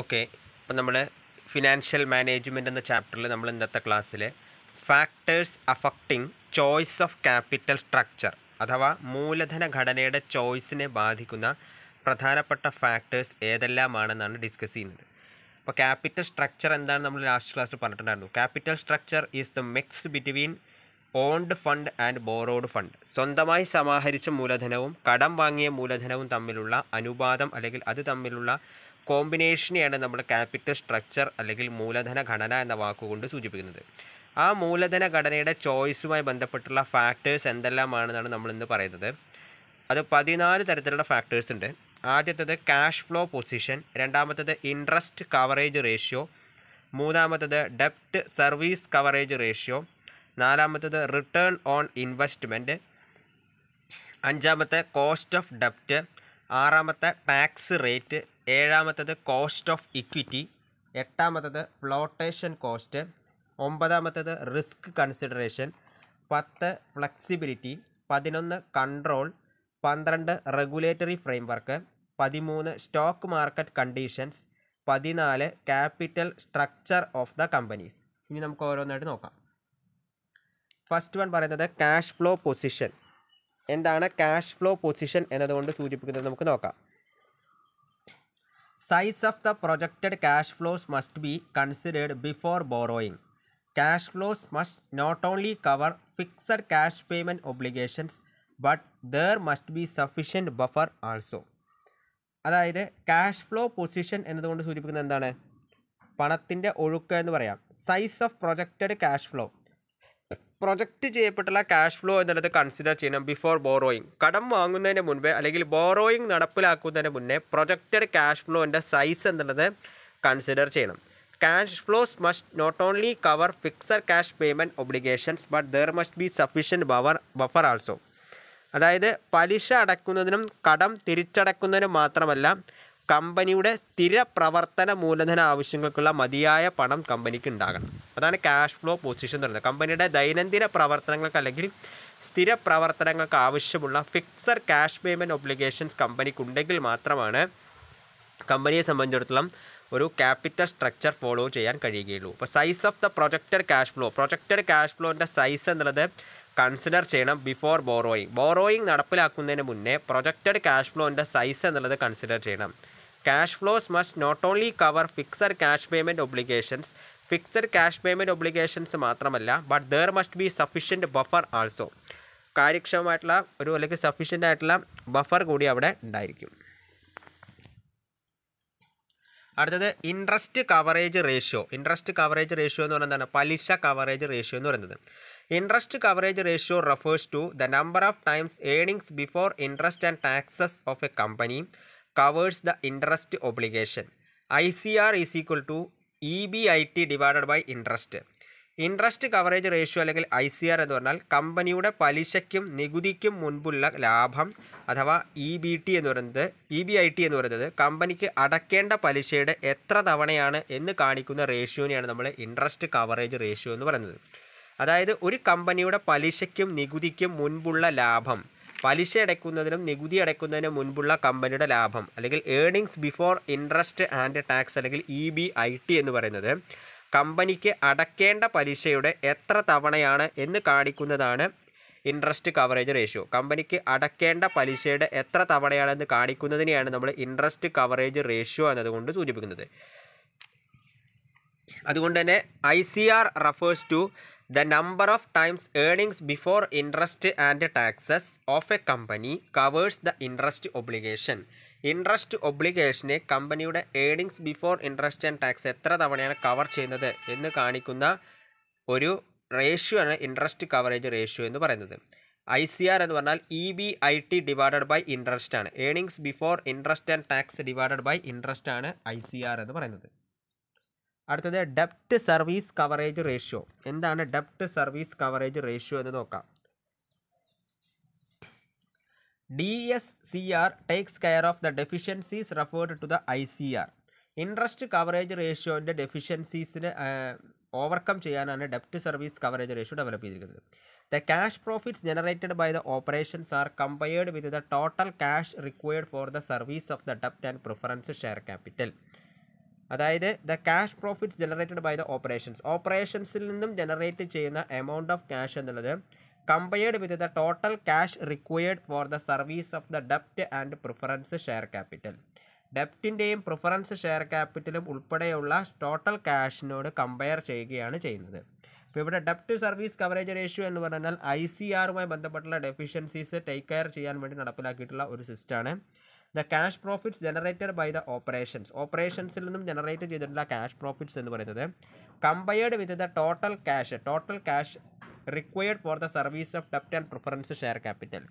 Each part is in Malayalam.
ഓക്കെ ഇപ്പം നമ്മൾ ഫിനാൻഷ്യൽ മാനേജ്മെൻറ്റ് എന്ന ചാപ്റ്ററിൽ നമ്മൾ ഇന്നത്തെ ക്ലാസ്സിൽ factors affecting choice of capital structure അഥവാ മൂലധന ഘടനയുടെ ചോയ്സിനെ ബാധിക്കുന്ന പ്രധാനപ്പെട്ട ഫാക്ടേഴ്സ് ഏതെല്ലാമാണെന്നാണ് ഡിസ്കസ് ചെയ്യുന്നത് അപ്പോൾ ക്യാപിറ്റൽ സ്ട്രക്ചർ എന്താണ് നമ്മൾ ലാസ്റ്റ് ക്ലാസ്സിൽ പറഞ്ഞിട്ടുണ്ടായിരുന്നു capital structure is the mix between owned fund and borrowed fund സ്വന്തമായി സമാഹരിച്ച മൂലധനവും കടം വാങ്ങിയ മൂലധനവും തമ്മിലുള്ള അനുപാതം അല്ലെങ്കിൽ അത് തമ്മിലുള്ള കോമ്പിനേഷനെയാണ് നമ്മൾ ക്യാപിറ്റൽ സ്ട്രക്ചർ അല്ലെങ്കിൽ മൂലധന ഘടന എന്ന വാക്കുകൊണ്ട് സൂചിപ്പിക്കുന്നത് ആ മൂലധന ഘടനയുടെ ചോയ്സുമായി ബന്ധപ്പെട്ടുള്ള ഫാക്ടേഴ്സ് എന്തെല്ലാമാണെന്നാണ് നമ്മൾ ഇന്ന് പറയുന്നത് അത് പതിനാല് തരത്തിലുള്ള ഫാക്ടേഴ്സ് ഉണ്ട് ആദ്യത്തേത് ക്യാഷ് ഫ്ലോ പൊസിഷൻ രണ്ടാമത്തേത് ഇൻട്രസ്റ്റ് കവറേജ് റേഷ്യോ മൂന്നാമത്തേത് ഡെപ്റ്റ് സർവീസ് കവറേജ് റേഷ്യോ നാലാമത്തേത് റിട്ടേൺ ഓൺ ഇൻവെസ്റ്റ്മെൻറ്റ് അഞ്ചാമത്തെ കോസ്റ്റ് ഓഫ് ഡെപ്റ്റ് ആറാമത്തെ ടാക്സ് റേറ്റ് ഏഴാമത്തത് കോസ്റ്റ് ഓഫ് ഇക്വിറ്റി എട്ടാമത്തത് ഫ്ലോട്ടേഷൻ കോസ്റ്റ് ഒമ്പതാമത്തത് റിസ്ക് കൺസിഡറേഷൻ പത്ത് ഫ്ലെക്സിബിലിറ്റി പതിനൊന്ന് കൺട്രോൾ പന്ത്രണ്ട് റെഗുലേറ്ററി ഫ്രെയിംവർക്ക് പതിമൂന്ന് സ്റ്റോക്ക് മാർക്കറ്റ് കണ്ടീഷൻസ് പതിനാല് capital structure of the companies ഇനി നമുക്ക് ഓരോന്നായിട്ട് നോക്കാം ഫസ്റ്റ് വൺ പറയുന്നത് ക്യാഷ് ഫ്ലോ പൊസിഷൻ എന്താണ് ക്യാഷ് ഫ്ലോ പൊസിഷൻ എന്നതുകൊണ്ട് സൂചിപ്പിക്കുന്നത് നമുക്ക് നോക്കാം size of the projected cash flows must be considered before borrowing cash flows must not only cover fixed cash payment obligations but there must be sufficient buffer also അതായത് ക്യാഷ് ഫ്ലോ പൊസിഷൻ എന്നതുകൊണ്ട് സൂചിപ്പിക്കുന്നത് എന്താണ് പണത്തിൻ്റെ ഒഴുക്ക് എന്ന് പറയാം size of projected cash flow project ചെയ്യപ്പെട്ടുള്ള ക്യാഷ് ഫ്ലോ എന്നുള്ളത് കൺസിഡർ ചെയ്യണം ബിഫോർ ബോറോയിങ് കടം വാങ്ങുന്നതിന് മുൻപേ അല്ലെങ്കിൽ ബോറോയിങ് നടപ്പിലാക്കുന്നതിന് മുന്നേ പ്രൊജക്റ്റഡ് ക്യാഷ് ഫ്ലോൻ്റെ സൈസ് എന്നുള്ളത് കൺസിഡർ ചെയ്യണം cash flows must not only cover fixed cash payment obligations but there must be sufficient buffer buffer also അതായത് പലിശ അടയ്ക്കുന്നതിനും കടം തിരിച്ചടയ്ക്കുന്നതിനും മാത്രമല്ല കമ്പനിയുടെ സ്ഥിര പ്രവർത്തന മൂലധന ആവശ്യങ്ങൾക്കുള്ള മതിയായ പണം കമ്പനിക്ക് ഉണ്ടാകണം അതാണ് ക്യാഷ് ഫ്ലോ പൊസിഷൻ എന്ന് പറയുന്നത് കമ്പനിയുടെ ദൈനംദിന പ്രവർത്തനങ്ങൾക്ക് അല്ലെങ്കിൽ സ്ഥിര പ്രവർത്തനങ്ങൾക്ക് ആവശ്യമുള്ള ഫിക്സഡ് ക്യാഷ് പേയ്മെൻറ്റ് ഒബ്ലിഗേഷൻസ് കമ്പനിക്കുണ്ടെങ്കിൽ മാത്രമാണ് കമ്പനിയെ സംബന്ധിച്ചിടത്തോളം ഒരു ക്യാപിറ്റൽ സ്ട്രക്ചർ ഫോളോ ചെയ്യാൻ കഴിയുകയുള്ളൂ അപ്പോൾ size of the projected cash flow projected cash ഫ്ലോൻ്റെ സൈസ് എന്നുള്ളത് കൺസിഡർ ചെയ്യണം ബിഫോർ ബോറോയിങ് ബോറോയിങ് നടപ്പിലാക്കുന്നതിന് മുന്നേ പ്രൊജക്റ്റഡ് ക്യാഷ് ഫ്ലോൻ്റെ സൈസ് എന്നുള്ളത് കൺസിഡർ ചെയ്യണം cash flows must not only cover fixed cash payment obligations fixed cash payment obligations മാത്രമല്ല but there must be sufficient buffer also കാര്യക്ഷമമായിട്ടുള്ള ഒരു അല്ലെങ്കിൽ സഫിഷ്യൻ്റ് ആയിട്ടുള്ള ബഫർ കൂടി അവിടെ ഉണ്ടായിരിക്കും അടുത്തത് interest coverage ratio interest coverage ratio എന്ന് പറയുന്നത് എന്താണ് പലിശ കവറേജ് റേഷ്യോ എന്ന് പറയുന്നത് interest coverage ratio refers to the number of times earnings before interest and taxes of a company covers the interest obligation I C R is equal to E B I T divided by interest interest coverage ratio അല്ലെങ്കിൽ ഐ സി ആർ എന്ന് പറഞ്ഞാൽ കമ്പനിയുടെ പലിശയ്ക്കും നികുതിക്കും മുൻപുള്ള ലാഭം അഥവാ ഇ ബി ടി എന്ന് പറയുന്നത് ഇ ബി ഐ ടി എന്ന് പറയുന്നത് കമ്പനിക്ക് അടക്കേണ്ട പലിശയുടെ എത്ര തവണയാണ് എന്ന് കാണിക്കുന്ന റേഷ്യോനെയാണ് നമ്മൾ ഇൻട്രസ്റ്റ് കവറേജ് റേഷ്യോ എന്ന് പറയുന്നത് അതായത് ഒരു കമ്പനിയുടെ പലിശയ്ക്കും നികുതിക്കും മുൻപുള്ള ലാഭം പലിശ അടയ്ക്കുന്നതിനും നികുതി അടയ്ക്കുന്നതിനും മുൻപുള്ള കമ്പനിയുടെ ലാഭം അല്ലെങ്കിൽ earnings before interest and tax അല്ലെങ്കിൽ ഇ ബി ഐ ടി എന്ന് പറയുന്നത് കമ്പനിക്ക് അടയ്ക്കേണ്ട പലിശയുടെ എത്ര തവണയാണ് എന്ന് കാണിക്കുന്നതാണ് ഇൻട്രസ്റ്റ് കവറേജ് റേഷ്യോ കമ്പനിക്ക് അടയ്ക്കേണ്ട പലിശയുടെ എത്ര തവണയാണെന്ന് കാണിക്കുന്നതിനെയാണ് നമ്മൾ ഇൻട്രസ്റ്റ് കവറേജ് റേഷ്യോ എന്നതുകൊണ്ട് സൂചിപ്പിക്കുന്നത് അതുകൊണ്ട് തന്നെ I C R refers to the number of times earnings before interest and taxes of a company covers the interest obligation interest ഒബ്ലിഗേഷനെ കമ്പനിയുടെ earnings before interest and tax എത്ര തവണയാണ് കവർ ചെയ്യുന്നത് എന്ന് കാണിക്കുന്ന ഒരു റേഷ്യോ ആണ് ഇൻട്രസ്റ്റ് കവറേജ് റേഷ്യോ എന്ന് പറയുന്നത് ഐ സി ആർ എന്ന് പറഞ്ഞാൽ E B I T divided by interest ആണ് earnings before interest and tax divided by interest ആണ് ഐ സി ആർ എന്ന് പറയുന്നത് അടുത്തത് ഡെപ്റ്റ് സർവീസ് കവറേജ് റേഷ്യോ എന്താണ് ഡെപ്റ്റ് സർവീസ് കവറേജ് റേഷ്യോ എന്ന് നോക്കാം D S C R takes care of the deficiencies referred to the I C R interest coverage റേഷ്യോൻ്റെ ഡെഫിഷ്യൻസീസിനെ ഓവർകം ചെയ്യാനാണ് ഡെപ്റ്റ് സർവീസ് കവറേജ് റേഷ്യോ ഡെവലപ്പ് ചെയ്തിരിക്കുന്നത് the cash profits generated by the operations are compared with the total cash required for the service of the ഡെപ്റ്റ് ആൻഡ് പ്രിഫറൻസ് ഷെയർ ക്യാപിറ്റൽ അതായത് the cash profits generated by the operations ഓപ്പറേഷൻസിൽ നിന്നും ജനറേറ്റ് ചെയ്യുന്ന എമൗണ്ട് ഓഫ് ക്യാഷ് എന്നുള്ളത് compared with the total cash required for the service of the ഡെപ്റ്റ് ആൻഡ് പ്രിഫറൻസ് ഷെയർ ക്യാപിറ്റൽ ഡെപ്റ്റിൻ്റെയും പ്രിഫറൻസ് ഷെയർ ക്യാപിറ്റലും ഉൾപ്പെടെയുള്ള ടോട്ടൽ ക്യാഷിനോട് കമ്പയർ ചെയ്യുകയാണ് ചെയ്യുന്നത് അപ്പോൾ ഇവിടെ ഡെപ്റ്റ് സർവീസ് കവറേജ് റേഷ്യോ എന്ന് പറഞ്ഞാൽ ഐ സി ആറുമായി ബന്ധപ്പെട്ടുള്ള ഡെഫിഷ്യൻസീസ് ടേക്ക് കെയർ ചെയ്യാൻ വേണ്ടി നടപ്പിലാക്കിയിട്ടുള്ള ഒരു സിസ്റ്റമാണ് the cash profits generated by the operations ഓപ്പറേഷൻസിൽ നിന്നും ജനറേറ്റ് ചെയ്തിട്ടുള്ള ക്യാഷ് പ്രോഫിറ്റ്സ് എന്ന് പറയുന്നത് compared with the total cash total cash required for the service of ഡെപ്റ്റ് ആൻഡ് പ്രിഫറൻസ് ഷെയർ ക്യാപിറ്റൽ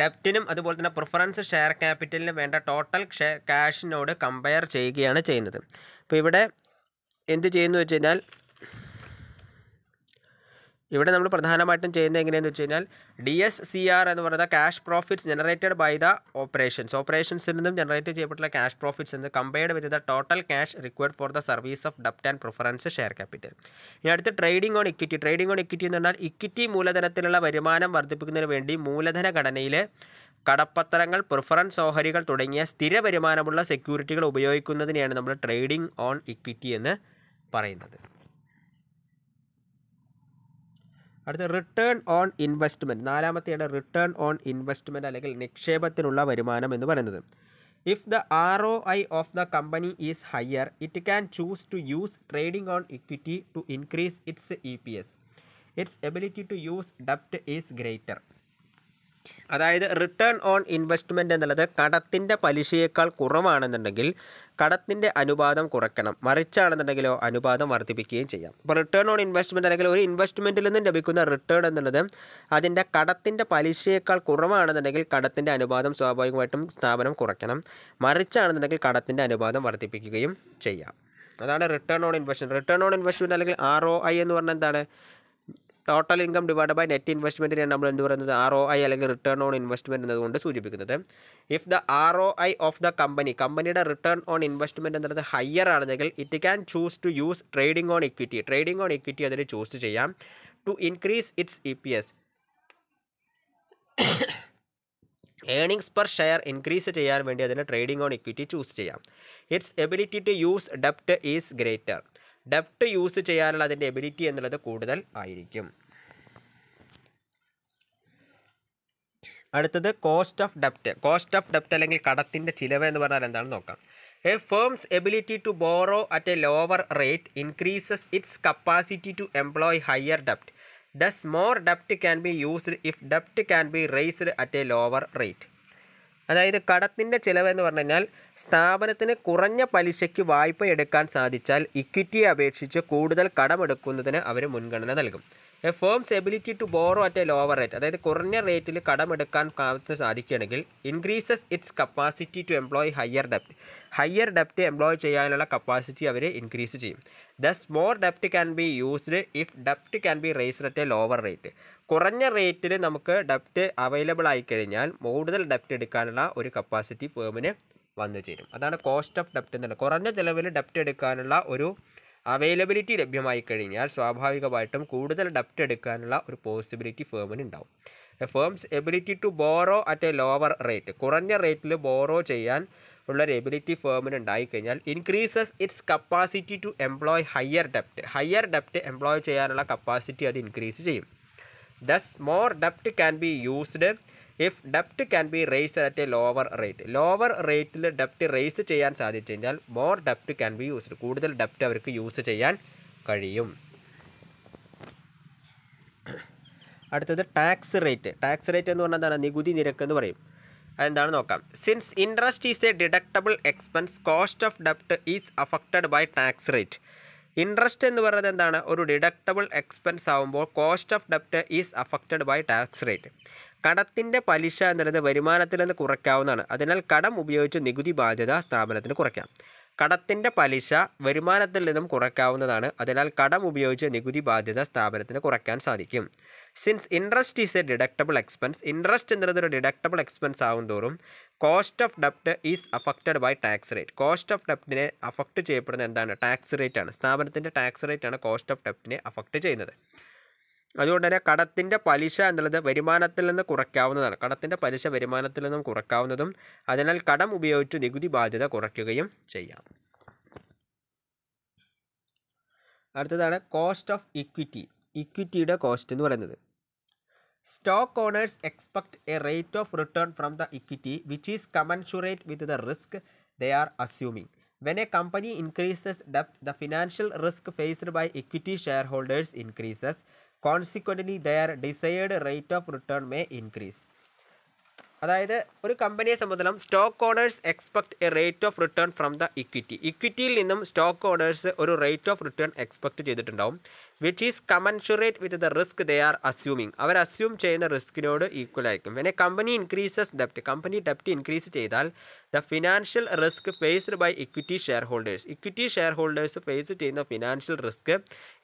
ഡെപ്റ്റിനും അതുപോലെ തന്നെ പ്രിഫറൻസ് ഷെയർ ക്യാപിറ്റലിന് വേണ്ട ടോട്ടൽ ഷെയർ ക്യാഷിനോട് കമ്പയർ ചെയ്യുകയാണ് ചെയ്യുന്നത് അപ്പോൾ ഇവിടെ എന്ത് ചെയ്യുന്നു വെച്ച് കഴിഞ്ഞാൽ ഇവിടെ നമ്മൾ പ്രധാനമായിട്ടും ചെയ്യുന്നത് എങ്ങനെയെന്ന് വെച്ച് കഴിഞ്ഞാൽ ഡി എസ് സി ആർ എന്ന് പറയുന്നത് cash profits generated by the operations ഓപ്പറേഷൻസിൽ നിന്നും ജനറേറ്റ് ചെയ്യപ്പെട്ടുള്ള ക്യാഷ് പ്രോഫിറ്റ്സ് എന്ന് compared with the total cash required for the service of ഡെപ്റ്റ് ആൻഡ് പ്രിഫറൻസ് ഷെയർ ക്യാപിറ്റൽ ഇനി അടുത്ത് trading on equity trading on equity എന്ന് പറഞ്ഞാൽ ഇക്വിറ്റി മൂലധനത്തിലുള്ള വരുമാനം വർദ്ധിപ്പിക്കുന്നതിന് വേണ്ടി മൂലധന ഘടനയിലെ കടപ്പത്രങ്ങൾ പ്രിഫറൻസ് ഓഹരികൾ തുടങ്ങിയ സ്ഥിര വരുമാനമുള്ള സെക്യൂരിറ്റികൾ ഉപയോഗിക്കുന്നതിനെയാണ് നമ്മൾ ട്രേഡിംഗ് ഓൺ ഇക്വിറ്റി എന്ന് പറയുന്നത് അടുത്ത റിട്ടേൺ ഓൺ ഇൻവെസ്റ്റ്മെൻറ്റ് നാലാമത്തെയാണ് റിട്ടേൺ ഓൺ ഇൻവെസ്റ്റ്മെൻറ്റ് അല്ലെങ്കിൽ നിക്ഷേപത്തിനുള്ള വരുമാനം എന്ന് പറയുന്നത് if the R O I of the company is higher it can choose to use trading on equity to increase its E P S its ability to use ഡെപ്റ്റ് ഈസ് ഗ്രേറ്റർ അതായത് റിട്ടേൺ ഓൺ ഇൻവെസ്റ്റ്മെൻറ്റ് എന്നുള്ളത് കടത്തിൻ്റെ പലിശയേക്കാൾ കുറവാണെന്നുണ്ടെങ്കിൽ കടത്തിൻ്റെ അനുപാതം കുറയ്ക്കണം മറിച്ചാണെന്നുണ്ടെങ്കിലോ അനുപാതം വർദ്ധിപ്പിക്കുകയും ചെയ്യാം അപ്പോൾ റിട്ടേൺ ഓൺ ഇൻവെസ്റ്റ്മെൻറ്റ് അല്ലെങ്കിൽ ഒരു ഇൻവെസ്റ്റ്മെൻറ്റിൽ നിന്നും ലഭിക്കുന്ന റിട്ടേൺ എന്നുള്ളത് അതിൻ്റെ കടത്തിൻ്റെ പലിശയേക്കാൾ കുറവാണെന്നുണ്ടെങ്കിൽ കടത്തിൻ്റെ അനുപാതം സ്വാഭാവികമായിട്ടും സ്ഥാപനം കുറയ്ക്കണം മറിച്ചാണെന്നുണ്ടെങ്കിൽ കടത്തിൻ്റെ അനുപാതം വർദ്ധിപ്പിക്കുകയും ചെയ്യാം അതാണ് return on investment return on investment അല്ലെങ്കിൽ ആർ ഒ ഐ എന്ന് പറഞ്ഞാൽ എന്താണ് total income divide by net ഇൻവെസ്റ്റ്മെൻറ്റിനെ നമ്മൾ എന്ത് പറയുന്നത് ആർ ഒ ഐ അല്ലെങ്കിൽ റിട്ടേൺ ഓൺ ഇൻവെസ്റ്റ്മെൻറ്റ് എന്നതുകൊണ്ട് സൂചിപ്പിക്കുന്നത് if the R O I of the company കമ്പനിയുടെ റിട്ടേൺ ഓൺ ഇൻവെസ്റ്റ്മെൻറ്റ് എന്നത് ഹയർ ആണെങ്കിൽ it can choose to use trading on equity trading on equity അതിന് ചൂസ് ചെയ്യാം to increase its E P S earnings per share increase ചെയ്യാൻ വേണ്ടി അതിന് ട്രേഡിംഗ് ഓൺ ഇക്വിറ്റി ചൂസ് ചെയ്യാം ഇറ്റ്സ് എബിലിറ്റി ടു യൂസ് ഡെപ്റ്റ് ഈസ് ഗ്രേറ്റർ ഡെപ്റ്റ് യൂസ് ചെയ്യാനുള്ള അതിൻ്റെ എബിലിറ്റി എന്നുള്ളത് കൂടുതൽ ആയിരിക്കും അടുത്തത് കോസ്റ്റ് ഓഫ് ഡെപ്റ്റ് കോസ്റ്റ് ഓഫ് ഡെപ്റ്റ് അല്ലെങ്കിൽ കടത്തിൻ്റെ ചിലവ് എന്ന് പറഞ്ഞാൽ എന്താണ് നോക്കാം A firms ability to borrow at A lower rate increases it's capacity to employ higher ഡെപ്റ്റ് does more ഡെപ്റ്റ് can be used if ഡെപ്റ്റ് can be raised at A lower rate അതായത് കടത്തിൻ്റെ ചിലവ് എന്ന് പറഞ്ഞു കഴിഞ്ഞാൽ സ്ഥാപനത്തിന് കുറഞ്ഞ പലിശയ്ക്ക് വായ്പ എടുക്കാൻ സാധിച്ചാൽ ഇക്വിറ്റിയെ അപേക്ഷിച്ച് കൂടുതൽ കടമെടുക്കുന്നതിന് അവർ മുൻഗണന നൽകും A firms ability to borrow at A lower rate അതായത് കുറഞ്ഞ റേറ്റിൽ കടമെടുക്കാൻ കാലത്തിന് സാധിക്കുകയാണെങ്കിൽ increases it's capacity to employ higher ഡെപ്റ്റ് higher ഡെപ്റ്റ് employ ചെയ്യാനുള്ള കപ്പാസിറ്റി അവർ ഇൻക്രീസ് ചെയ്യും thus more ഡെപ്റ്റ് can be used if ഡെപ്റ്റ് can be raised at A lower rate കുറഞ്ഞ റേറ്റിൽ നമുക്ക് ഡെപ്റ്റ് അവൈലബിൾ ആയിക്കഴിഞ്ഞാൽ കൂടുതൽ ഡെപ്റ്റ് എടുക്കാനുള്ള ഒരു കപ്പാസിറ്റി ഫേമിന് വന്നു ചേരും അതാണ് കോസ്റ്റ് ഓഫ് ഡെപ്റ്റ് എന്നുള്ളത് കുറഞ്ഞ ചിലവിൽ ഡെപ്റ്റ് എടുക്കാനുള്ള ഒരു അവൈലബിലിറ്റി ലഭ്യമായി കഴിഞ്ഞാൽ സ്വാഭാവികമായിട്ടും കൂടുതൽ ഡെപ്റ്റ് എടുക്കാനുള്ള ഒരു പോസിബിലിറ്റി ഫേമിന് ഉണ്ടാവും firms ability to borrow at A lower rate കുറഞ്ഞ റേറ്റിൽ ബോറോ ചെയ്യാൻ ഉള്ള ഒരു എബിലിറ്റി ഫേമിന് ഉണ്ടായിക്കഴിഞ്ഞാൽ increases it's capacity to employ higher ഡെപ്റ്റ് higher ഡെപ്റ്റ് employ ചെയ്യാനുള്ള കപ്പാസിറ്റി അത് ഇൻക്രീസ് ചെയ്യും thus more ഡെപ്റ്റ് can be used if ഡെപ്റ്റ് can be raise at A lower rate lower റേറ്റിൽ ഡെപ്റ്റ് റേസ് ചെയ്യാൻ സാധിച്ചു കഴിഞ്ഞാൽ മോർ ഡെപ്റ്റ് ക്യാൻ ബി യൂസ്ഡ് കൂടുതൽ ഡെപ്റ്റ് അവർക്ക് യൂസ് ചെയ്യാൻ കഴിയും അടുത്തത് ടാക്സ് റേറ്റ് ടാക്സ് റേറ്റ് എന്ന് പറഞ്ഞാൽ എന്താണ് നികുതി നിരക്ക് എന്ന് പറയും അതെന്താണ് നോക്കാം since interest is a deductible expense cost of ഡെപ്റ്റ് is affected by tax rate interest എന്ന് പറയുന്നത് എന്താണ് ഒരു ഡിഡക്റ്റബിൾ എക്സ്പെൻസ് ആകുമ്പോൾ കോസ്റ്റ് ഓഫ് ഡെപ്റ്റ് is affected by tax rate കടത്തിൻ്റെ പലിശ എന്നുള്ളത് വരുമാനത്തിൽ നിന്ന് കുറയ്ക്കാവുന്നതാണ് അതിനാൽ കടം ഉപയോഗിച്ച് നികുതി ബാധ്യത സ്ഥാപനത്തിന് കുറയ്ക്കാം കടത്തിൻ്റെ പലിശ വരുമാനത്തിൽ നിന്നും കുറയ്ക്കാവുന്നതാണ് അതിനാൽ കടം ഉപയോഗിച്ച് നികുതി ബാധ്യത സ്ഥാപനത്തിന് കുറയ്ക്കാൻ സാധിക്കും since interest is a deductible expense interest എന്നുള്ളത് ഒരു ഡിഡക്റ്റബിൾ എക്സ്പെൻസ് ആവും തോറും കോസ്റ്റ് ഓഫ് ഡെപ്റ്റ് is affected by tax rate cost of ഡെപ്റ്റിനെ അഫക്റ്റ് ചെയ്യപ്പെടുന്ന എന്താണ് ടാക്സ് റേറ്റ് ആണ് സ്ഥാപനത്തിൻ്റെ ടാക്സ് റേറ്റ് ആണ് കോസ്റ്റ് ഓഫ് ഡെപ്റ്റിനെ അഫക്റ്റ് ചെയ്യുന്നത് അതുകൊണ്ട് തന്നെ കടത്തിൻ്റെ പലിശ എന്നുള്ളത് വരുമാനത്തിൽ നിന്ന് കുറയ്ക്കാവുന്നതാണ് കടത്തിൻ്റെ പലിശ വരുമാനത്തിൽ നിന്നും കുറയ്ക്കാവുന്നതും അതിനാൽ കടം ഉപയോഗിച്ച് നികുതി ബാധ്യത കുറയ്ക്കുകയും ചെയ്യാം അടുത്തതാണ് കോസ്റ്റ് ഓഫ് ഇക്വിറ്റി ഇക്വിറ്റിയുടെ കോസ്റ്റ് എന്ന് പറയുന്നത് stock owners expect a rate of return from the equity which is commensurate with the risk they are assuming When a company increases debt, the financial risk faced by equity shareholders increases. Consequently their desired rate of return may increase അതായത് ഒരു കമ്പനിയെ സംബന്ധിച്ചിടത്തോളം stock owners expect a rate of return from the equity ഇക്വിറ്റിയിൽ നിന്നും സ്റ്റോക്ക് ഓണേഴ്സ് ഒരു റേറ്റ് ഓഫ് റിട്ടേൺ എക്സ്പെക്ട് ചെയ്തിട്ടുണ്ടാവും which is commensurate with the risk they are assuming our assume ചെയ്യുന്ന റിസ്കിനോട് ഈക്വൽ ആയിരിക്കും പിന്നെ കമ്പനി ഇൻക്രീസസ് ഡെപ്റ്റ് കമ്പനി ഡെപ്റ്റ് ഇൻക്രീസ് ചെയ്താൽ the financial risk faced by equity share holders equity share holders face ചെയ്യുന്ന ഫിനാൻഷ്യൽ റിസ്ക്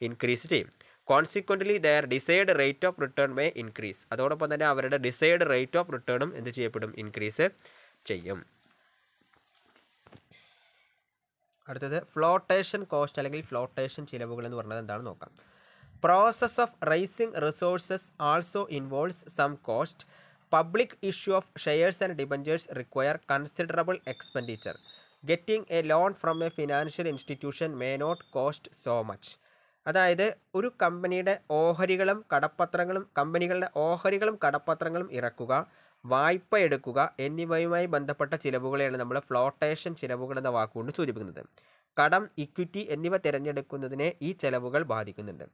ഇൻക്രീസ് ചെയ്യും consequently their desired rate of return may increase അതോടൊപ്പം തന്നെ അവരുടെ ഡിസൈഡ് റേറ്റ് ഓഫ് റിട്ടേണും എന്ത് ചെയ്യപ്പെടും ഇൻക്രീസ് ചെയ്യും അടുത്തത് ഫ്ലോട്ടേഷൻ കോസ്റ്റ് അല്ലെങ്കിൽ ഫ്ലോട്ടേഷൻ ചിലവുകൾ എന്ന് പറഞ്ഞത് എന്താണെന്ന് നോക്കാം process of raising resources also involves some cost public issue of shares and debentures require considerable expenditure getting a loan from a financial institution may not cost so much അതായത് ഒരു കമ്പനിയുടെ ഓഹരികളും കടപ്പത്രങ്ങളും കമ്പനികളുടെ ഓഹരികളും കടപ്പത്രങ്ങളും ഇറക്കുക വായ്പ എടുക്കുക എന്നിവയുമായി ബന്ധപ്പെട്ട ചിലവുകളെയാണ് നമ്മൾ ഫ്ലോട്ടേഷൻ ചിലവുകൾ എന്ന വാക്കുകൊണ്ട് സൂചിപ്പിക്കുന്നത് കടം ഇക്വിറ്റി എന്നിവ തിരഞ്ഞെടുക്കുന്നതിനെ ഈ ചിലവുകൾ ബാധിക്കുന്നുണ്ട്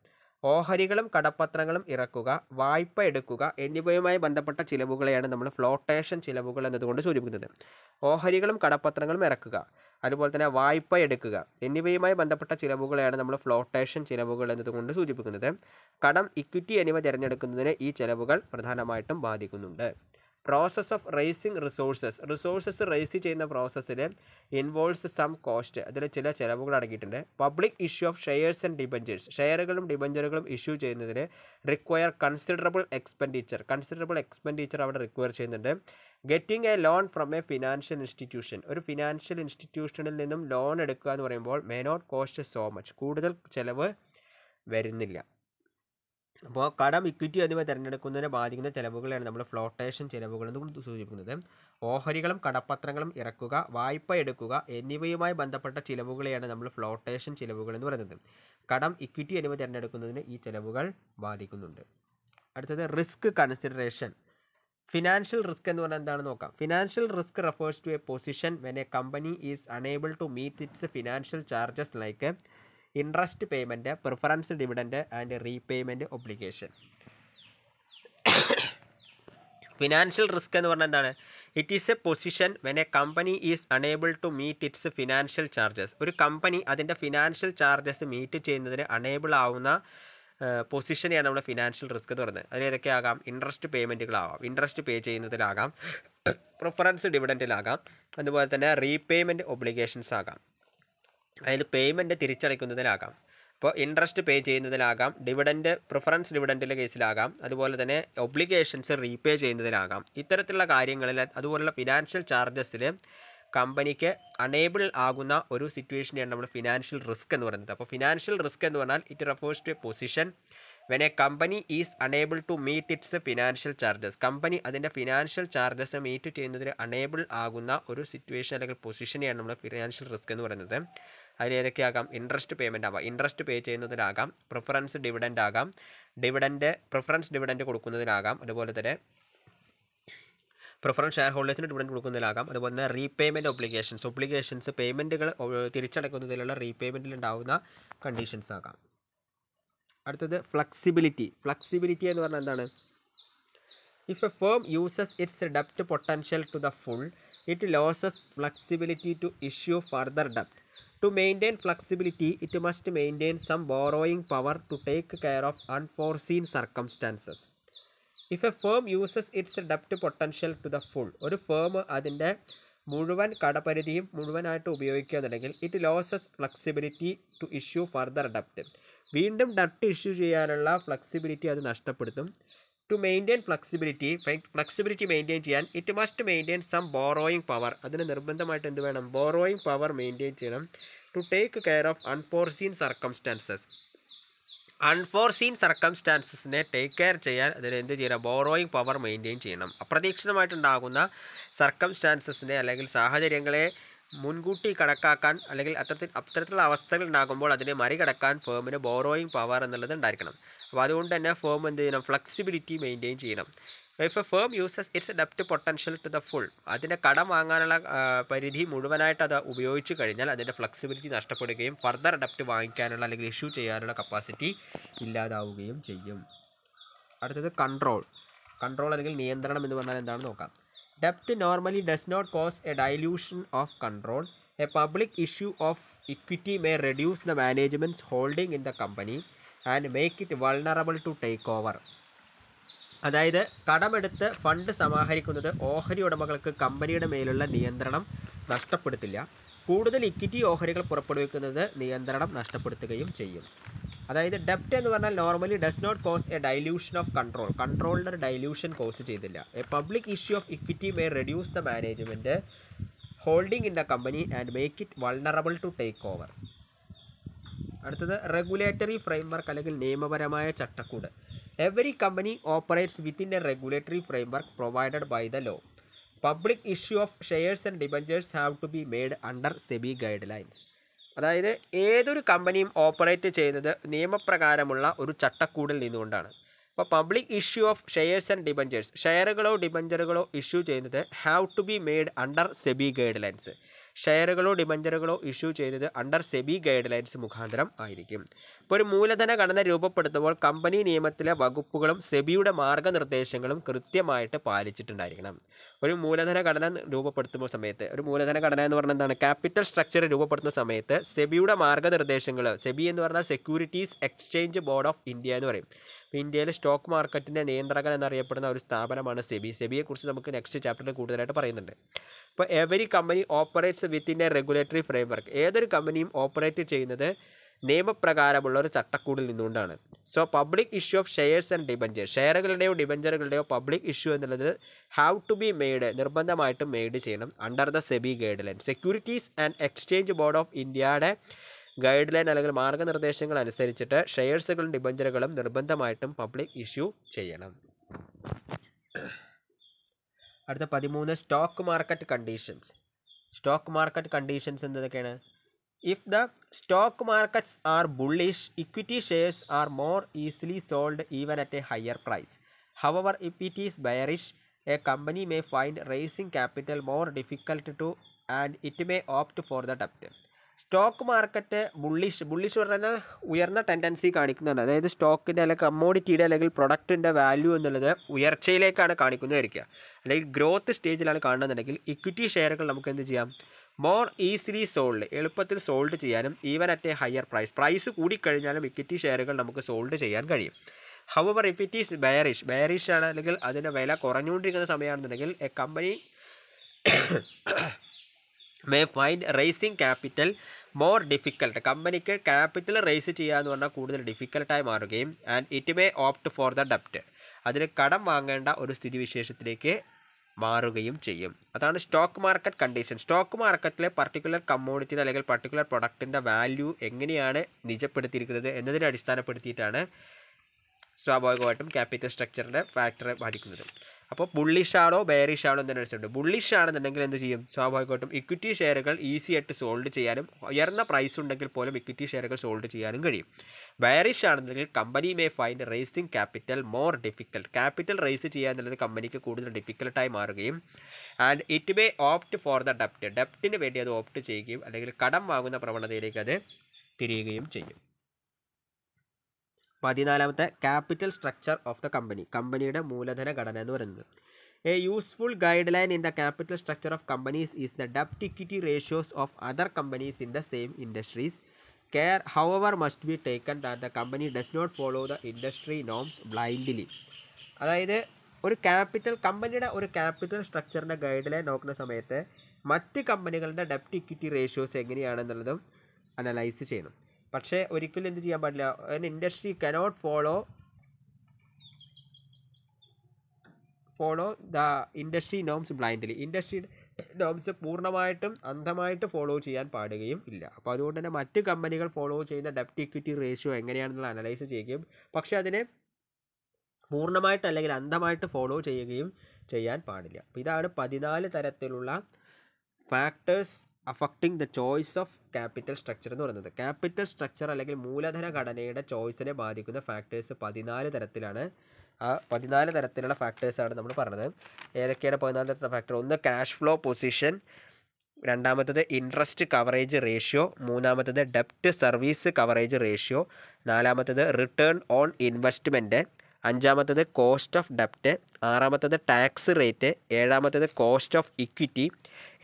ഓഹരികളും കടപ്പത്രങ്ങളും ഇറക്കുക വായ്പ എടുക്കുക എന്നിവയുമായി ബന്ധപ്പെട്ട ചിലവുകളെയാണ് നമ്മൾ ഫ്ലോട്ടേഷൻ ചിലവുകൾ എന്നതുകൊണ്ട് സൂചിപ്പിക്കുന്നത് ഓഹരികളും കടപ്പത്രങ്ങളും ഇറക്കുക അതുപോലെ തന്നെ വായ്പ എടുക്കുക എന്നിവയുമായി ബന്ധപ്പെട്ട ചിലവുകളെയാണ് നമ്മൾ ഫ്ലോട്ടേഷൻ ചിലവുകൾ എന്നതുകൊണ്ട് സൂചിപ്പിക്കുന്നത് കടം ഇക്വിറ്റി എന്നിവ തിരഞ്ഞെടുക്കുന്നതിന് ഈ ചിലവുകൾ പ്രധാനമായിട്ടും ബാധിക്കുന്നുണ്ട് process of raising resources resources raise ചെയ്യുന്ന പ്രോസസ്സിൽ ഇൻവോൾവ്സ് സം കോസ്റ്റ് അതിൽ ചില ചിലവുകൾ അടങ്ങിയിട്ടുണ്ട് public issue of shares and debentures ഷെയറുകളും ഡിബഞ്ചറുകളും ഇഷ്യൂ ചെയ്യുന്നതിന് require considerable expenditure considerable expenditure അവിടെ റിക്വയർ ചെയ്യുന്നുണ്ട് getting a loan from a financial institution ഒരു ഫിനാൻഷ്യൽ ഇൻസ്റ്റിറ്റ്യൂഷനിൽ നിന്നും ലോൺ എടുക്കുക എന്ന് പറയുമ്പോൾ may not cost so much കൂടുതൽ ചിലവ് വരുന്നില്ല അപ്പോൾ കടം ഇക്വിറ്റി എന്നിവ തിരഞ്ഞെടുക്കുന്നതിനെ ബാധിക്കുന്ന ചെലവുകളാണ് നമ്മൾ ഫ്ലോട്ടേഷൻ ചെലവുകൾ എന്ന് സൂചിപ്പിക്കുന്നത് ഓഹരികളും കടപ്പത്രങ്ങളും ഇറക്കുക വായ്പ എടുക്കുക എന്നിവയുമായി ബന്ധപ്പെട്ട ചിലവുകളെയാണ് നമ്മൾ ഫ്ലോട്ടേഷൻ ചിലവുകൾ എന്ന് പറയുന്നത് കടം ഇക്വിറ്റി എന്നിവ തിരഞ്ഞെടുക്കുന്നതിന് ഈ ചിലവുകൾ ബാധിക്കുന്നുണ്ട് അടുത്തത് റിസ്ക് കൺസിഡറേഷൻ ഫിനാൻഷ്യൽ റിസ്ക് എന്ന് പറഞ്ഞാൽ എന്താണെന്ന് നോക്കാം financial risk refers to a position when a company is unable to meet its financial charges like interest payment preference dividend and repayment obligation financial risk എന്ന് പറഞ്ഞാൽ എന്താണ് it is a position when a company is unable to meet its financial charges ഒരു കമ്പനി അതിൻ്റെ ഫിനാൻഷ്യൽ ചാർജസ് മീറ്റ് ചെയ്യുന്നതിന് അണേബിൾ ആവുന്ന പൊസിഷനെയാണ് നമ്മൾ ഫിനാൻഷ്യൽ റിസ്ക് എന്ന് പറയുന്നത് അതിൽ ഏതൊക്കെയാകാം ഇൻട്രസ്റ്റ് പേയ്മെൻറ്റുകളാവാം ഇൻട്രസ്റ്റ് പേ ചെയ്യുന്നതിലാകാം പ്രിഫറൻസ് ഡിവിഡൻറ്റിലാകാം അതുപോലെ തന്നെ റീപേയ്മെൻറ്റ് ഒബ്ലിഗേഷൻസ് ആകാം അതിൽ പേയ്മെൻ്റ് തിരിച്ചടയ്ക്കുന്നതിലാകാം അപ്പോൾ ഇൻട്രസ്റ്റ് പേ ചെയ്യുന്നതിലാകാം ഡിവിഡൻറ്റ് പ്രിഫറൻസ് ഡിവിഡൻറ്റിൻ്റെ കേസിലാകാം അതുപോലെ തന്നെ ഒബ്ലിഗേഷൻസ് റീപേ ചെയ്യുന്നതിലാകാം ഇത്തരത്തിലുള്ള കാര്യങ്ങളിൽ അതുപോലുള്ള ഫിനാൻഷ്യൽ ചാർജസിൽ കമ്പനിക്ക് അണേബിൾ ആകുന്ന ഒരു സിറ്റുവേഷനെയാണ് നമ്മൾ ഫിനാൻഷ്യൽ റിസ്ക് എന്ന് പറയുന്നത് അപ്പോൾ ഫിനാൻഷ്യൽ റിസ്ക് എന്ന് പറഞ്ഞാൽ it refers to a position when a company is unable to meet its financial charges company അതിൻ്റെ ഫിനാൻഷ്യൽ ചാർജസ് മീറ്റ് ചെയ്യുന്നതിന് അണേബിൾ ആകുന്ന ഒരു സിറ്റുവേഷൻ അല്ലെങ്കിൽ പൊസിഷനെയാണ് നമ്മൾ ഫിനാൻഷ്യൽ റിസ്ക് എന്ന് പറയുന്നത് അതിനേതൊക്കെയാകാം ഇൻട്രസ്റ്റ് പേയ്മെൻ്റ് ആവാം ഇൻട്രസ്റ്റ് പേ ചെയ്യുന്നതിനാകാം പ്രിഫറൻസ് ഡിവിഡൻ്റ് ആകാം ഡിവിഡൻ്റ് പ്രിഫറൻസ് ഡിവിഡൻ്റ് കൊടുക്കുന്നതിനാകാം അതുപോലെ തന്നെ പ്രിഫറൻസ് ഷെയർ ഹോൾഡേഴ്സിന് ഡിവിഡൻ കൊടുക്കുന്നതിലാകാം അതുപോലെ തന്നെ റീപേയ്മെൻറ്റ് ഒബ്ലിഗേഷൻസ് ഒബ്ലിഗേഷൻസ് പേയ്മെൻറ്റുകൾ തിരിച്ചടക്കുന്നതിലുള്ള റീപേയ്മെൻറ്റിലുണ്ടാവുന്ന കണ്ടീഷൻസ് ആകാം അടുത്തത് ഫ്ലെക്സിബിലിറ്റി ഫ്ലെക്സിബിലിറ്റി എന്ന് പറഞ്ഞാൽ എന്താണ് if a firm uses its ഡെപ്റ്റ് potential to the full it loses flexibility to issue further ഡെപ്റ്റ് to maintain flexibility it must maintain some borrowing power to take care of unforeseen circumstances if a firm uses its ഡെപ്റ്റ് പൊട്ടൻഷ്യൽ ടു ദ ഫുൾ ഒരു ഫേം അതിൻ്റെ മുഴുവൻ കടപരിധിയും മുഴുവനായിട്ട് ഉപയോഗിക്കുകയെന്നുണ്ടെങ്കിൽ it loses flexibility to issue further ഡെപ്റ്റ് വീണ്ടും ഡെപ്റ്റ് ഇഷ്യൂ ചെയ്യാനുള്ള ഫ്ലെക്സിബിലിറ്റി അത് നഷ്ടപ്പെടുത്തും to maintain flexibility flexibility maintain ചെയ്യാൻ it must maintain some borrowing power അതിന് നിർബന്ധമായിട്ട് എന്ത് വേണം ബോറോയിങ് പവർ മെയിൻറ്റെയിൻ ചെയ്യണം to take care of unforeseen circumstances unforeseen സർക്കംസ്റ്റാൻസസിനെ ടേക്ക് കെയർ ചെയ്യാൻ അതിന് എന്ത് ചെയ്യണം ബോറോയിങ് പവർ മെയിൻറ്റെയിൻ ചെയ്യണം അപ്രതീക്ഷിതമായിട്ടുണ്ടാകുന്ന സർക്കംസ്റ്റാൻസസിനെ അല്ലെങ്കിൽ സാഹചര്യങ്ങളെ മുൻകൂട്ടി കണക്കാക്കാൻ അല്ലെങ്കിൽ അത്തരത്തിൽ അത്തരത്തിലുള്ള അവസ്ഥകൾ ഉണ്ടാകുമ്പോൾ അതിനെ മറികടക്കാൻ ഫേമിന് ബോറോയിങ് പവർ എന്നുള്ളത് ഉണ്ടായിരിക്കണം അപ്പോൾ അതുകൊണ്ട് തന്നെ ഫേം എന്ത് ചെയ്യണം ഫ്ലെക്സിബിലിറ്റി മെയിൻറ്റെയിൻ ചെയ്യണം if a firm uses its ഡെപ്റ്റ് പൊട്ടൻഷ്യൽ ടു ദ ഫുൾ അതിൻ്റെ കടം വാങ്ങാനുള്ള പരിധി മുഴുവനായിട്ട് അത് ഉപയോഗിച്ച് കഴിഞ്ഞാൽ അതിൻ്റെ ഫ്ലെക്സിബിലിറ്റി നഷ്ടപ്പെടുകയും ഫർദർ ഡെപ്റ്റ് വാങ്ങിക്കാനുള്ള അല്ലെങ്കിൽ ഇഷ്യൂ ചെയ്യാനുള്ള കപ്പാസിറ്റി ഇല്ലാതാവുകയും ചെയ്യും അടുത്തത് കൺട്രോൾ കൺട്രോൾ അല്ലെങ്കിൽ നിയന്ത്രണം എന്ന് പറഞ്ഞാൽ എന്താണെന്ന് നോക്കാം ഡെപ്റ്റ് normally does not cause a dilution of control a public issue of equity may reduce the management's holding in the company and make it vulnerable to takeover അതായത് കടമെടുത്ത് ഫണ്ട് സമാഹരിക്കുന്നത് ഓഹരി ഉടമകൾക്ക് കമ്പനിയുടെ മേലുള്ള നിയന്ത്രണം നഷ്ടപ്പെടുത്തില്ല കൂടുതൽ ഇക്വിറ്റി ഓഹരികൾ പുറപ്പെടുവിക്കുന്നത് നിയന്ത്രണം നഷ്ടപ്പെടുത്തുകയും ചെയ്യും അതായത് ഡെപ്റ്റ് എന്ന് പറഞ്ഞാൽ normally does not cause a dilution of control കൺട്രോളിൻ്റെ ഒരു ഡൈല്യൂഷൻ കോസ് ചെയ്തില്ല A public issue of equity may reduce the management holding in the company and make it vulnerable to take over അടുത്തത് റെഗുലേറ്ററി ഫ്രെയിംവർക്ക് അല്ലെങ്കിൽ നിയമപരമായ ചട്ടക്കൂട് every company operates within a regulatory framework provided by the law public issue of shares and debentures have to be made under SEBI guide lines അതായത് ഏതൊരു കമ്പനിയും ഓപ്പറേറ്റ് ചെയ്യുന്നത് നിയമപ്രകാരമുള്ള ഒരു ചട്ടക്കൂടിൽ നിന്നുകൊണ്ടാണ് അപ്പോൾ public issue of shares and debentures ഷെയറുകളോ ഡിബഞ്ചറുകളോ ഇഷ്യൂ ചെയ്യുന്നത് have to be made under SEBI guidelines ഷെയറുകളോ ഡിബഞ്ചറുകളോ ഇഷ്യൂ ചെയ്തത് അണ്ടർ സെബി ഗൈഡ് ലൈൻസ് മുഖാന്തരം ആയിരിക്കും ഇപ്പോൾ ഒരു മൂലധന ഘടന രൂപപ്പെടുത്തുമ്പോൾ കമ്പനി നിയമത്തിലെ വകുപ്പുകളും സെബിയുടെ മാർഗനിർദ്ദേശങ്ങളും കൃത്യമായിട്ട് പാലിച്ചിട്ടുണ്ടായിരിക്കണം ഒരു മൂലധന ഘടന രൂപപ്പെടുത്തുമ്പോൾ സമയത്ത് ഒരു മൂലധന ഘടന എന്ന് പറഞ്ഞാൽ എന്താണ് ക്യാപിറ്റൽ സ്ട്രക്ചർ രൂപപ്പെടുത്തുന്ന സമയത്ത് സെബിയുടെ മാർഗനിർദ്ദേശങ്ങൾ സെബി എന്ന് പറഞ്ഞാൽ securities exchange board of India എന്ന് പറയും ഇന്ത്യയിലെ സ്റ്റോക്ക് മാർക്കറ്റിൻ്റെ നിയന്ത്രകൻ എന്നറിയപ്പെടുന്ന ഒരു സ്ഥാപനമാണ് സെബി സെബിയെക്കുറിച്ച് നമുക്ക് നെക്സ്റ്റ് ചാപ്റ്ററിൽ കൂടുതലായിട്ട് പറയുന്നുണ്ട് ഇപ്പോൾ every company operates within a regulatory framework ഏതൊരു കമ്പനിയും ഓപ്പറേറ്റ് ചെയ്യുന്നത് നിയമപ്രകാരമുള്ള ഒരു ചട്ടക്കൂടിൽ നിന്നുകൊണ്ടാണ് so public issue of shares and debenture ഷെയറുകളുടെയോ ഡിബഞ്ചറുകളുടെയോ പബ്ലിക് ഇഷ്യൂ എന്നുള്ളത് ഹാവ് ടു ബി മെയ്ഡ് നിർബന്ധമായിട്ടും മെയ്ഡ് ചെയ്യണം under the SEBI guideline securities and exchange board of ഇന്ത്യയുടെ ഗൈഡ് ലൈൻ അല്ലെങ്കിൽ മാർഗ്ഗനിർദ്ദേശങ്ങൾ അനുസരിച്ചിട്ട് ഷെയർസുകളും ഡിബഞ്ചറുകളും നിർബന്ധമായിട്ടും പബ്ലിക് ഇഷ്യൂ ചെയ്യണം അടുത്ത പതിമൂന്ന് stock market conditions stock market conditions എന്തൊക്കെയാണ് if the stock markets are bullish equity shares are more easily sold even at a higher price however if it is bearish a company may find raising capital more difficult too and it may opt for the ഡെപ്റ്റ് സ്റ്റോക്ക് മാർക്കറ്റ് ബുള്ളിഷ് ബുള്ളിഷ് പറഞ്ഞാൽ ഉയർന്ന ടെൻഡൻസി കാണിക്കുന്നുണ്ട് അതായത് സ്റ്റോക്കിൻ്റെ അല്ലെങ്കിൽ കമ്മോഡിറ്റിയുടെ അല്ലെങ്കിൽ പ്രൊഡക്റ്റിൻ്റെ വാല്യൂ എന്നുള്ളത് ഉയർച്ചയിലേക്കാണ് കാണിക്കുന്നതായിരിക്കുക അല്ലെങ്കിൽ ഗ്രോത്ത് സ്റ്റേജിലാണ് കാണുന്നുണ്ടെങ്കിൽ ഇക്വിറ്റി ഷെയറുകൾ നമുക്ക് എന്ത് ചെയ്യാം മോർ ഈസിലി സോൾഡ് എളുപ്പത്തിൽ സോൾഡ് ചെയ്യാനും even at a higher price price കൂടിക്കഴിഞ്ഞാലും ഇക്വിറ്റി ഷെയറുകൾ നമുക്ക് സോൾഡ് ചെയ്യാൻ കഴിയും however if it is bearish bearish ആണ് അല്ലെങ്കിൽ അതിൻ്റെ വില കുറഞ്ഞുകൊണ്ടിരിക്കുന്ന സമയമാണെന്നുണ്ടെങ്കിൽ a company may find raising capital more difficult കമ്പനിക്ക് ക്യാപിറ്റൽ റേസ് ചെയ്യുക എന്ന് പറഞ്ഞാൽ കൂടുതൽ ഡിഫിക്കൽട്ടായി മാറുകയും and it may opt for the ഡെപ്റ്റ് അതിന് കടം വാങ്ങേണ്ട ഒരു സ്ഥിതിവിശേഷത്തിലേക്ക് മാറുകയും ചെയ്യും അതാണ് സ്റ്റോക്ക് മാർക്കറ്റ് കണ്ടീഷൻ സ്റ്റോക്ക് മാർക്കറ്റിലെ പർട്ടിക്കുലർ കമ്മോഡിറ്റി അല്ലെങ്കിൽ പർട്ടിക്കുലർ പ്രൊഡക്റ്റിൻ്റെ വാല്യൂ എങ്ങനെയാണ് നിജപ്പെടുത്തിയിരിക്കുന്നത് എന്നതിനെ അടിസ്ഥാനപ്പെടുത്തിയിട്ടാണ് സ്വാഭാവികമായിട്ടും ക്യാപിറ്റൽ സ്ട്രക്ചറിൻ്റെ ഫാക്ടറെ ബാധിക്കുന്നത് അപ്പോൾ ബുള്ളിഷാണോ ബേറിഷാണോ എന്ന മത്സരമുണ്ട് ബുള്ളിഷാണെന്നുണ്ടെങ്കിൽ എന്ത് ചെയ്യും സ്വാഭാവികമായിട്ടും ഇക്വിറ്റി ഷെയറുകൾ ഈസി ആയിട്ട് സോൾഡ് ചെയ്യാനും ഉയർന്ന പ്രൈസ് ഉണ്ടെങ്കിൽ പോലും ഇക്വിറ്റി ഷെയറുകൾ സോൾഡ് ചെയ്യാനും കഴിയും ബേറിഷ് ആണെന്നുണ്ടെങ്കിൽ company may find raising capital more difficult capital raise ചെയ്യുക എന്നുള്ളത് കമ്പനിക്ക് കൂടുതൽ ഡിഫിക്കൽട്ടായി മാറുകയും and it may opt for the ഡെപ്റ്റ് ഡെപ്റ്റിന് വേണ്ടി അത് ഓപ്റ്റ് ചെയ്യുകയും അല്ലെങ്കിൽ കടം വാങ്ങുന്ന പ്രവണതയിലേക്ക് അത് തിരിയുകയും ചെയ്യും പതിനാലാമത്തെ capital structure of the company കമ്പനിയുടെ മൂലധന ഘടന എന്ന് പറയുന്നത് a useful guide line in the capital structure of companies is the ഡെപ്റ്റ് equity ratios of other companies in the same industries care however must be taken that the company does not follow the industry norms blindly അതായത് ഒരു ക്യാപിറ്റൽ കമ്പനിയുടെ ഒരു ക്യാപിറ്റൽ സ്ട്രക്ചറിൻ്റെ ഗൈഡ് ലൈൻ നോക്കുന്ന സമയത്ത് മറ്റ് കമ്പനികളുടെ ഡെപ്റ്റ് ഇക്വിറ്റി റേഷ്യോസ് എങ്ങനെയാണെന്നുള്ളതും അനലൈസ് ചെയ്യണം പക്ഷേ ഒരിക്കലും എന്ത് ചെയ്യാൻ പാടില്ല industry cannot follow follow the industry norms blindly industry norms പൂർണ്ണമായിട്ടും അന്ധമായിട്ട് ഫോളോ ചെയ്യാൻ പാടുകയും ഇല്ല അപ്പോൾ അതുകൊണ്ട് തന്നെ മറ്റ് കമ്പനികൾ ഫോളോ ചെയ്യുന്ന ഡെപ്റ്റ് ഇക്വിറ്റി റേഷ്യോ എങ്ങനെയാണെന്നുള്ള അനലൈസ് ചെയ്യുകയും പക്ഷേ അതിനെ പൂർണ്ണമായിട്ട് അല്ലെങ്കിൽ അന്ധമായിട്ട് ഫോളോ ചെയ്യുകയും ചെയ്യാൻ പാടില്ല അപ്പോൾ ഇതാണ് പതിനാല് തരത്തിലുള്ള factors affecting the choice of capital structure എന്ന് പറയുന്നത് ക്യാപിറ്റൽ സ്ട്രക്ചർ അല്ലെങ്കിൽ മൂലധന ഘടനയുടെ ചോയ്സിനെ ബാധിക്കുന്ന ഫാക്ടേഴ്സ് പതിനാല് തരത്തിലാണ് ആ പതിനാല് തരത്തിലുള്ള ഫാക്ടേഴ്സാണ് നമ്മൾ പറഞ്ഞത് ഏതൊക്കെയാണ് പതിനാല് തരത്തിലുള്ള ഫാക്ടർ ഒന്ന് ക്യാഷ് ഫ്ലോ പൊസിഷൻ രണ്ടാമത്തത് ഇൻട്രസ്റ്റ് കവറേജ് റേഷ്യോ മൂന്നാമത്തത് ഡെപ്റ്റ് സർവീസ് കവറേജ് റേഷ്യോ നാലാമത്തത് റിട്ടേൺ ഓൺ ഇൻവെസ്റ്റ്മെൻറ്റ് അഞ്ചാമത്തത് കോസ്റ്റ് ഓഫ് ഡെപ്റ്റ് ആറാമത്തത് ടാക്സ് റേറ്റ് ഏഴാമത്തത് കോസ്റ്റ് ഓഫ് ഇക്വിറ്റി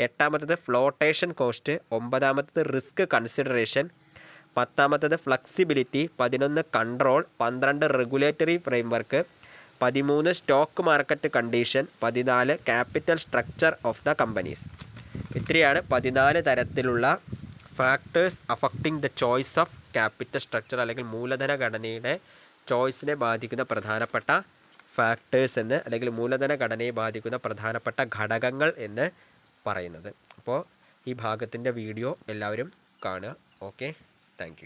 എട്ടാമത്തത് ഫ്ലോട്ടേഷൻ കോസ്റ്റ് ഒമ്പതാമത്തത് റിസ്ക് കൺസിഡറേഷൻ പത്താമത്തത് ഫ്ലെക്സിബിലിറ്റി പതിനൊന്ന് കൺട്രോൾ പന്ത്രണ്ട് റെഗുലേറ്ററി ഫ്രെയിംവർക്ക് പതിമൂന്ന് സ്റ്റോക്ക് മാർക്കറ്റ് കണ്ടീഷൻ പതിനാല് capital structure of the companies ഇത്രയാണ് പതിനാല് തരത്തിലുള്ള factors affecting the choice of capital structure അല്ലെങ്കിൽ മൂലധന ഘടനയുടെ ചോയ്സിനെ ബാധിക്കുന്ന പ്രധാനപ്പെട്ട ഫാക്ടേഴ്സ് എന്ന് അല്ലെങ്കിൽ മൂലധന ഘടനയെ ബാധിക്കുന്ന പ്രധാനപ്പെട്ട ഘടകങ്ങൾ എന്ന് പറയുന്നത് അപ്പോൾ ഈ ഭാഗത്തിൻ്റെ വീഡിയോ എല്ലാവരും കാണുക ഓക്കെ താങ്ക്